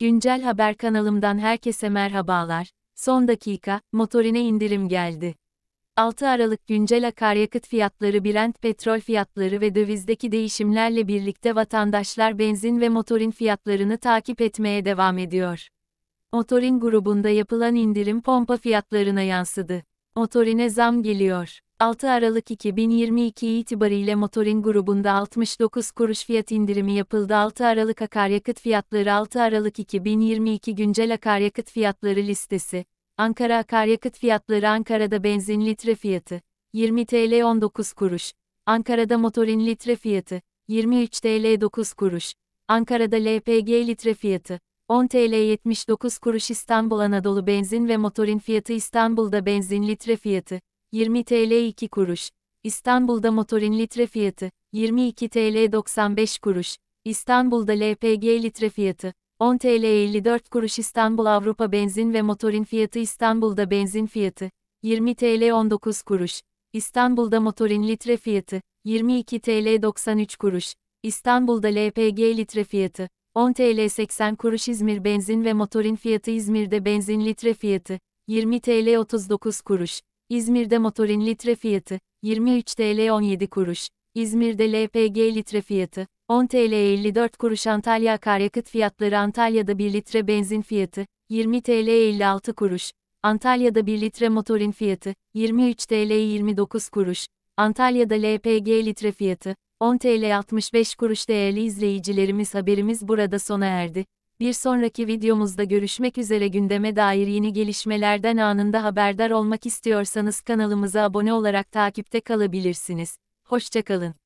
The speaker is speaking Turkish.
Güncel haber kanalımdan herkese merhabalar. Son dakika, motorine indirim geldi. 6 Aralık güncel akaryakıt fiyatları Brent petrol fiyatları ve dövizdeki değişimlerle birlikte vatandaşlar benzin ve motorin fiyatlarını takip etmeye devam ediyor. Motorin grubunda yapılan indirim pompa fiyatlarına yansıdı. Motorine zam geliyor. 6 Aralık 2022 itibariyle motorin grubunda 69 kuruş fiyat indirimi yapıldı. 6 Aralık akaryakıt fiyatları 6 Aralık 2022 güncel akaryakıt fiyatları listesi. Ankara akaryakıt fiyatları Ankara'da benzin litre fiyatı 20 TL 19 kuruş. Ankara'da motorin litre fiyatı 23 TL 9 kuruş. Ankara'da LPG litre fiyatı 10 TL 79 kuruş İstanbul Anadolu benzin ve motorin fiyatı İstanbul'da benzin litre fiyatı 20 TL 2 kuruş. İstanbul'da motorin litre fiyatı 22 TL 95 kuruş. İstanbul'da LPG litre fiyatı 10 TL 54 kuruş İstanbul Avrupa benzin ve motorin fiyatı İstanbul'da benzin fiyatı 20 TL 19 kuruş. İstanbul'da motorin litre fiyatı 22 TL 93 kuruş. İstanbul'da LPG litre fiyatı 10 TL 80 kuruş İzmir benzin ve motorin fiyatı İzmir'de benzin litre fiyatı 20 TL 39 kuruş. İzmir'de motorin litre fiyatı 23 TL 17 kuruş. İzmir'de LPG litre fiyatı 10 TL 54 kuruş Antalya akaryakıt fiyatları Antalya'da 1 litre benzin fiyatı 20 TL 56 kuruş. Antalya'da 1 litre motorin fiyatı 23 TL 29 kuruş. Antalya'da LPG litre fiyatı 10 TL 65 kuruş değerli izleyicilerimiz haberimiz burada sona erdi. Bir sonraki videomuzda görüşmek üzere gündeme dair yeni gelişmelerden anında haberdar olmak istiyorsanız kanalımıza abone olarak takipte kalabilirsiniz. Hoşçakalın.